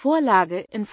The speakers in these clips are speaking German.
Vorlage in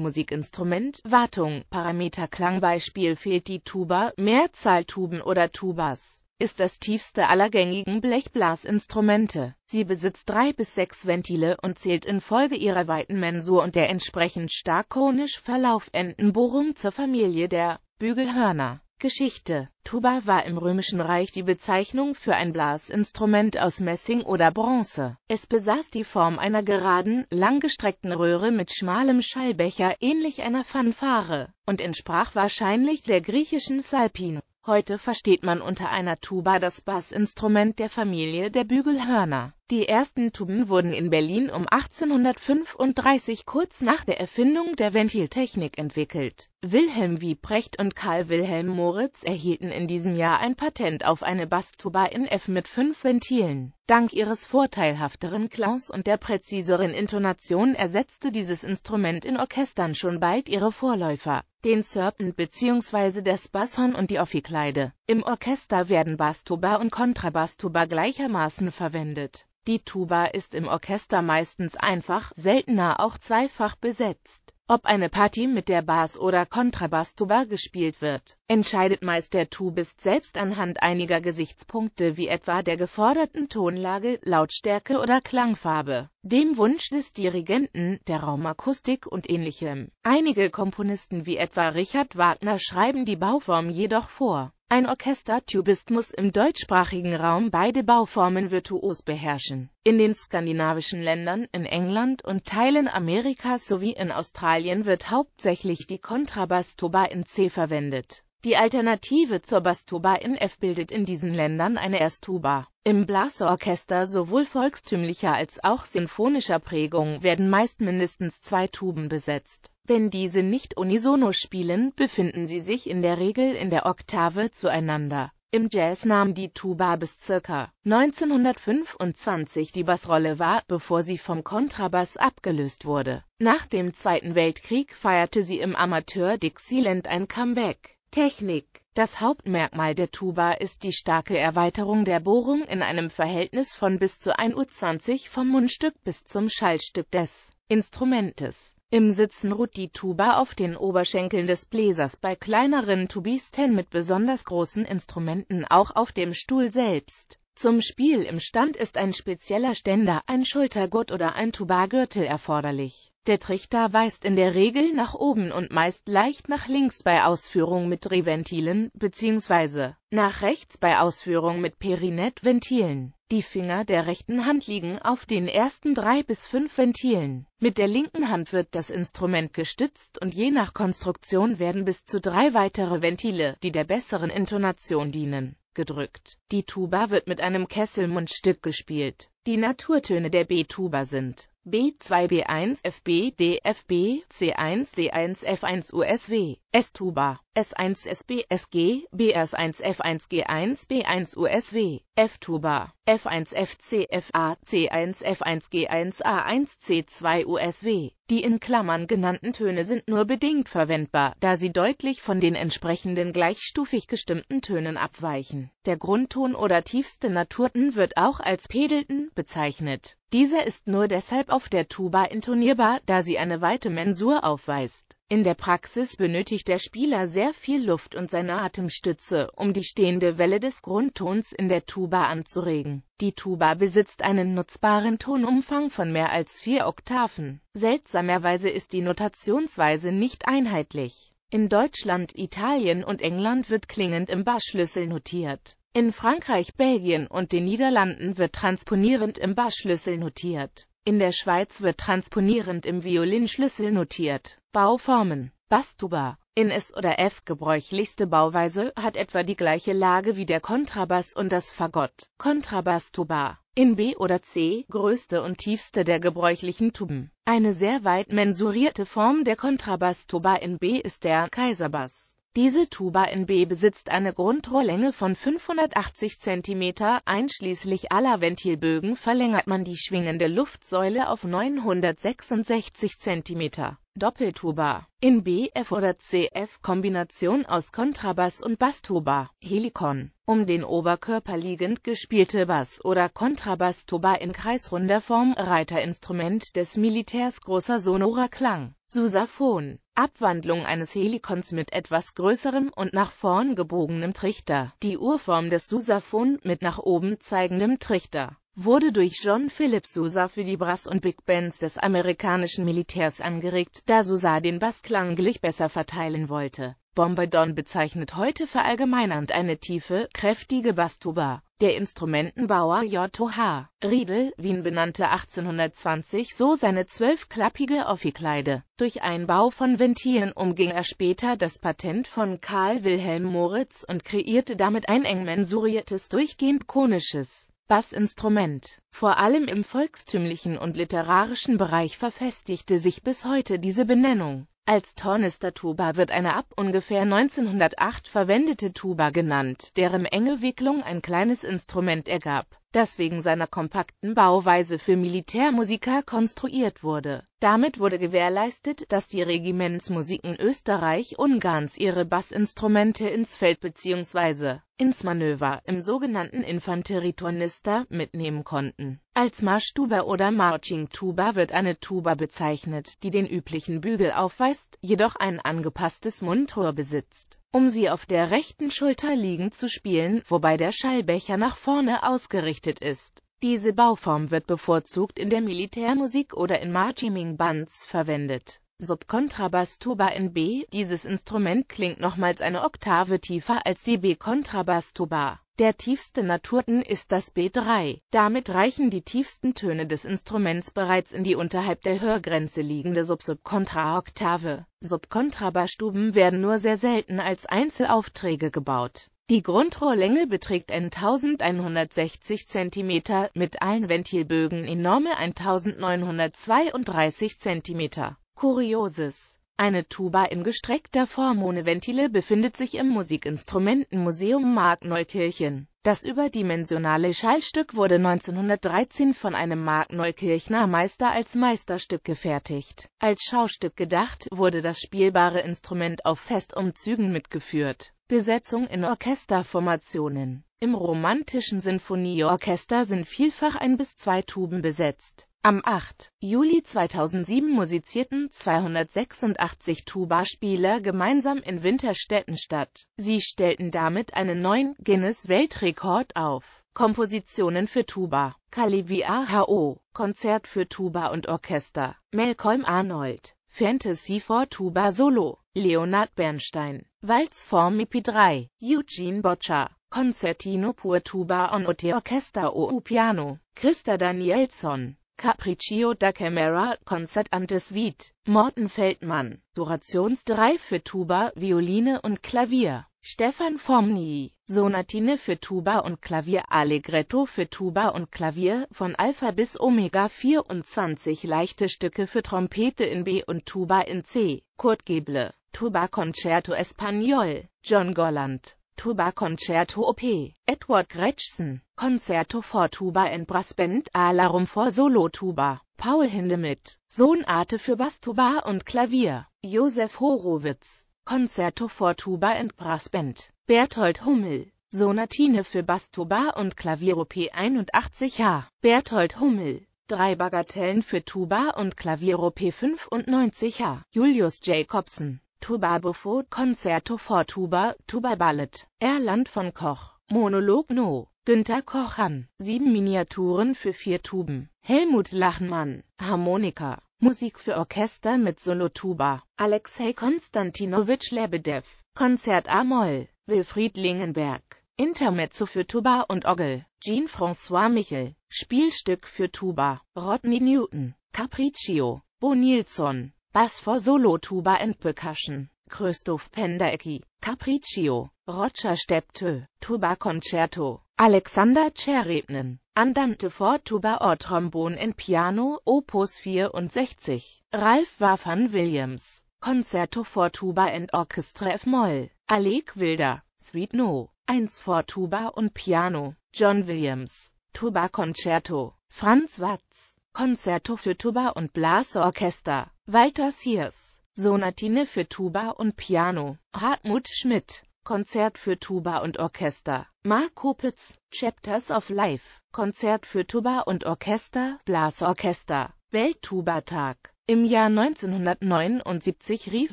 Musikinstrument Wartung Parameter Klangbeispiel fehlt die Tuba, Mehrzahl Tuben oder Tubas ist das tiefste aller gängigen Blechblasinstrumente. Sie besitzt drei bis sechs Ventile und zählt infolge ihrer weiten Mensur und der entsprechend stark konisch Verlaufendenbohrung zur Familie der Bügelhörner. Geschichte Tuba war im Römischen Reich die Bezeichnung für ein Blasinstrument aus Messing oder Bronze. Es besaß die Form einer geraden, langgestreckten Röhre mit schmalem Schallbecher ähnlich einer Fanfare und entsprach wahrscheinlich der griechischen Salpin. Heute versteht man unter einer Tuba das Bassinstrument der Familie der Bügelhörner. Die ersten Tuben wurden in Berlin um 1835 kurz nach der Erfindung der Ventiltechnik entwickelt. Wilhelm Wieprecht und Karl Wilhelm Moritz erhielten in diesem Jahr ein Patent auf eine Basstuba in F mit fünf Ventilen. Dank ihres vorteilhafteren Klaus und der präziseren Intonation ersetzte dieses Instrument in Orchestern schon bald ihre Vorläufer den Serpent bzw. das Basson und die Offikleide. Im Orchester werden Bastuba und Kontrabastuba gleichermaßen verwendet. Die Tuba ist im Orchester meistens einfach, seltener auch zweifach besetzt. Ob eine Party mit der Bass- oder Kontrabass-Tuba gespielt wird, entscheidet meist der Tubist selbst anhand einiger Gesichtspunkte wie etwa der geforderten Tonlage, Lautstärke oder Klangfarbe, dem Wunsch des Dirigenten, der Raumakustik und ähnlichem. Einige Komponisten wie etwa Richard Wagner schreiben die Bauform jedoch vor ein Orchestertubist muss im deutschsprachigen Raum beide Bauformen virtuos beherrschen. In den skandinavischen Ländern, in England und Teilen Amerikas sowie in Australien wird hauptsächlich die Kontrabass-Tuba in C verwendet. Die Alternative zur Bastuba in F bildet in diesen Ländern eine Estuba. Im Blasorchester sowohl volkstümlicher als auch sinfonischer Prägung werden meist mindestens zwei Tuben besetzt wenn diese nicht unisono spielen, befinden sie sich in der Regel in der Oktave zueinander. Im Jazz nahm die Tuba bis ca. 1925 die Bassrolle wahr, bevor sie vom Kontrabass abgelöst wurde. Nach dem Zweiten Weltkrieg feierte sie im Amateur-Dixieland ein Comeback. Technik Das Hauptmerkmal der Tuba ist die starke Erweiterung der Bohrung in einem Verhältnis von bis zu 1:20 vom Mundstück bis zum Schallstück des Instrumentes. Im Sitzen ruht die Tuba auf den Oberschenkeln des Bläsers, bei kleineren Tubisten mit besonders großen Instrumenten auch auf dem Stuhl selbst. Zum Spiel im Stand ist ein spezieller Ständer, ein Schultergurt oder ein Tubargürtel erforderlich. Der Trichter weist in der Regel nach oben und meist leicht nach links bei Ausführung mit Drehventilen bzw. nach rechts bei Ausführung mit Perinet-Ventilen. Die Finger der rechten Hand liegen auf den ersten drei bis fünf Ventilen. Mit der linken Hand wird das Instrument gestützt und je nach Konstruktion werden bis zu drei weitere Ventile, die der besseren Intonation dienen, gedrückt. Die Tuba wird mit einem Kesselmundstück gespielt. Die Naturtöne der B-Tuba sind B2, B1, FB, DFB, C1, D1, F1, USW, S-Tuba, S1, SB, SG, BS1, F1, G1, B1, USW, F-Tuba, F1, FC, FA, C1, F1, G1, A1, C2, USW, die in Klammern genannten Töne sind nur bedingt verwendbar, da sie deutlich von den entsprechenden gleichstufig gestimmten Tönen abweichen. Der Grundton oder tiefste Naturton wird auch als Pedelton bezeichnet. Dieser ist nur deshalb auf der Tuba intonierbar, da sie eine weite Mensur aufweist. In der Praxis benötigt der Spieler sehr viel Luft und seine Atemstütze, um die stehende Welle des Grundtons in der Tuba anzuregen. Die Tuba besitzt einen nutzbaren Tonumfang von mehr als vier Oktaven. Seltsamerweise ist die Notationsweise nicht einheitlich. In Deutschland, Italien und England wird klingend im Bassschlüssel notiert. In Frankreich, Belgien und den Niederlanden wird transponierend im Bassschlüssel notiert. In der Schweiz wird transponierend im Violinschlüssel notiert. Bauformen Bastuba in S oder F gebräuchlichste Bauweise hat etwa die gleiche Lage wie der Kontrabass und das Fagott. Kontrabass-Tuba. In B oder C größte und tiefste der gebräuchlichen Tuben. Eine sehr weit mensurierte Form der Kontrabass-Tuba in B ist der Kaiserbass. Diese Tuba in B besitzt eine Grundrohrlänge von 580 cm, einschließlich aller Ventilbögen verlängert man die schwingende Luftsäule auf 966 cm. Doppeltuba in BF oder CF Kombination aus Kontrabass und Basstuba, Helikon, um den Oberkörper liegend gespielte Bass- oder Kontrabass-Tuba in kreisrunder Form, Reiterinstrument des Militärs großer sonorer Klang, Susaphon. Abwandlung eines Helikons mit etwas größerem und nach vorn gebogenem Trichter. Die Urform des Sousaphon mit nach oben zeigendem Trichter wurde durch John Philip Sousa für die Brass- und Big Bands des amerikanischen Militärs angeregt, da Sousa den Bass klanglich besser verteilen wollte. Bombardon bezeichnet heute verallgemeinernd eine tiefe, kräftige Basstuba. Der Instrumentenbauer J.H. Riedel, Wien benannte 1820 so seine zwölfklappige Offikleide. Durch Einbau von Ventilen umging er später das Patent von Karl Wilhelm Moritz und kreierte damit ein eng mensuriertes durchgehend konisches Bassinstrument. Vor allem im volkstümlichen und literarischen Bereich verfestigte sich bis heute diese Benennung als Tornister-Tuba wird eine ab ungefähr 1908 verwendete Tuba genannt, deren enge Wicklung ein kleines Instrument ergab, das wegen seiner kompakten Bauweise für Militärmusiker konstruiert wurde. Damit wurde gewährleistet, dass die Regimentsmusiken Österreich-Ungarns ihre Bassinstrumente ins Feld bzw ins Manöver im sogenannten Infanterieturnista mitnehmen konnten. Als Marschtuba oder Marching Tuba wird eine Tuba bezeichnet, die den üblichen Bügel aufweist, jedoch ein angepasstes Mundrohr besitzt, um sie auf der rechten Schulter liegend zu spielen, wobei der Schallbecher nach vorne ausgerichtet ist. Diese Bauform wird bevorzugt in der Militärmusik oder in Marching Bands verwendet. Subkontrabass Tuba in B. Dieses Instrument klingt nochmals eine Oktave tiefer als die B-Kontrabass Tuba. Der tiefste Naturton ist das B3. Damit reichen die tiefsten Töne des Instruments bereits in die unterhalb der Hörgrenze liegende Sub-Subkontra-Oktave. Subkontrabassstuben werden nur sehr selten als Einzelaufträge gebaut. Die Grundrohrlänge beträgt 1160 cm, mit allen Ventilbögen enorme 1932 cm Kurioses. Eine Tuba in gestreckter Form ohne Ventile befindet sich im Musikinstrumentenmuseum Markneukirchen. Das überdimensionale Schallstück wurde 1913 von einem Markneukirchner Meister als Meisterstück gefertigt. Als Schaustück gedacht wurde das spielbare Instrument auf Festumzügen mitgeführt. Besetzung in Orchesterformationen. Im romantischen Sinfonieorchester sind vielfach ein bis zwei Tuben besetzt. Am 8. Juli 2007 musizierten 286 Tuba-Spieler gemeinsam in Winterstetten statt. Sie stellten damit einen neuen Guinness-Weltrekord auf. Kompositionen für Tuba, Kalivi AHO, Konzert für Tuba und Orchester, Malcolm Arnold, Fantasy for Tuba Solo, Leonard Bernstein, Walz for Mipi 3, Eugene Boccia, Concertino pur Tuba on Ote Orchester o U Piano, Christa Danielson, Capriccio da Camera, Konzert ante Suite, Morten Feldmann, 3 für Tuba, Violine und Klavier, Stefan Formni, Sonatine für Tuba und Klavier, Allegretto für Tuba und Klavier, von Alpha bis Omega 24 leichte Stücke für Trompete in B und Tuba in C, Kurt Geble, Tuba Concerto Español, John Golland. Tuba Concerto op. Edward Gretschsen, Concerto for Tuba and Brass Band, Alarum for Solo Tuba, Paul Hindemith, Sohnate für Bass Tuba und Klavier, Josef Horowitz, Concerto for Tuba and Brass Band, Berthold Hummel, Sonatine für Bass Tuba und Klavier op. 81h, Berthold Hummel, Drei Bagatellen für Tuba und Klavier op. 95h, Julius Jacobsen. Tuba Tubabofo Concerto for Tuba, Tuba Ballet, Erland von Koch, Monolog No. Günter Koch sieben Miniaturen für vier Tuben, Helmut Lachenmann, Harmonika, Musik für Orchester mit Solo-Tuba, Alexei Konstantinovich Lebedev, Konzert A-Moll, Wilfried Lingenberg, Intermezzo für Tuba und Orgel, Jean-François Michel, Spielstück für Tuba, Rodney Newton, Capriccio, Bo Nilsson, Bass for Solo Tuba and Percussion, Christoph Penderecki, Capriccio, Roger Steptö, Tuba Concerto, Alexander Cherebnen, Andante for Tuba or Trombone and Piano, Opus 64, Ralph Waffan Williams, Concerto for Tuba and Orchestra F. Moll, Alec Wilder, Sweet No, 1 for Tuba und Piano, John Williams, Tuba Concerto, Franz Watz, Concerto für Tuba und Blasorchester, Walter Sears, Sonatine für Tuba und Piano, Hartmut Schmidt, Konzert für Tuba und Orchester, Mark Kopitz, Chapters of Life, Konzert für Tuba und Orchester, Blasorchester, Welttuba-Tag. Im Jahr 1979 rief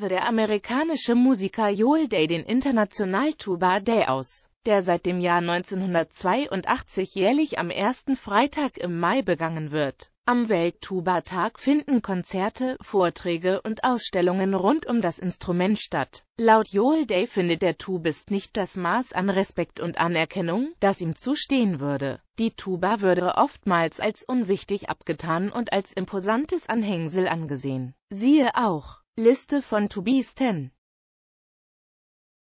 der amerikanische Musiker Joel Day den International Tuba Day aus, der seit dem Jahr 1982 jährlich am ersten Freitag im Mai begangen wird. Am Welttuba-Tag finden Konzerte, Vorträge und Ausstellungen rund um das Instrument statt. Laut Joel Day findet der Tubist nicht das Maß an Respekt und Anerkennung, das ihm zustehen würde. Die Tuba würde oftmals als unwichtig abgetan und als imposantes Anhängsel angesehen. Siehe auch Liste von Tubisten